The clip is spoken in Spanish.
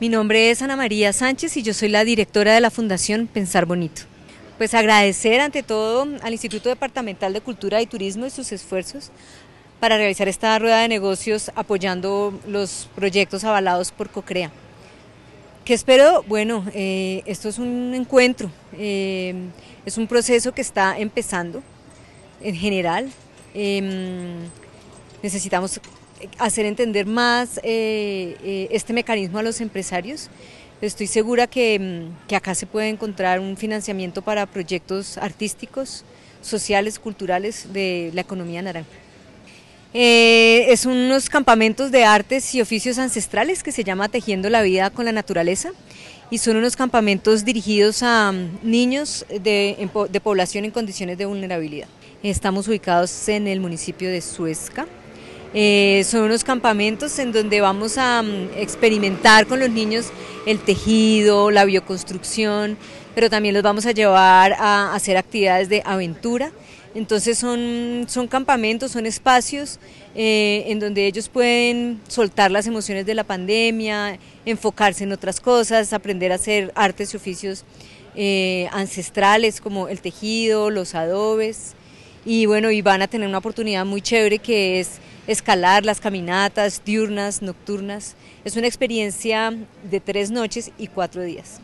Mi nombre es Ana María Sánchez y yo soy la directora de la Fundación Pensar Bonito. Pues agradecer ante todo al Instituto Departamental de Cultura y Turismo y sus esfuerzos para realizar esta rueda de negocios apoyando los proyectos avalados por COCREA. ¿Qué espero? Bueno, eh, esto es un encuentro, eh, es un proceso que está empezando en general. Em, necesitamos hacer entender más eh, eh, este mecanismo a los empresarios. Estoy segura mm, que, acá se puede encontrar un financiamiento para proyectos artísticos, sociales, culturales de la economía naranja. Eh, es unos campamentos de artes y oficios ancestrales que se llama Tejiendo la Vida con la Naturaleza y son unos campamentos dirigidos a mm, niños de, de población en condiciones de vulnerabilidad. Estamos ubicados en el municipio de Suezca, eh, son unos campamentos en donde vamos a mm, experimentar con los niños el tejido, la bioconstrucción, pero también los vamos a llevar a, hacer actividades de aventura. Entonces son, son campamentos, son espacios eh, en donde ellos pueden soltar las emociones de la pandemia, enfocarse en otras cosas, aprender a hacer artes y oficios eh, ancestrales como el tejido, los adobes. Y bueno, y van a tener una oportunidad muy chévere que es escalar, las caminatas diurnas, nocturnas. Es una experiencia de tres noches y cuatro días.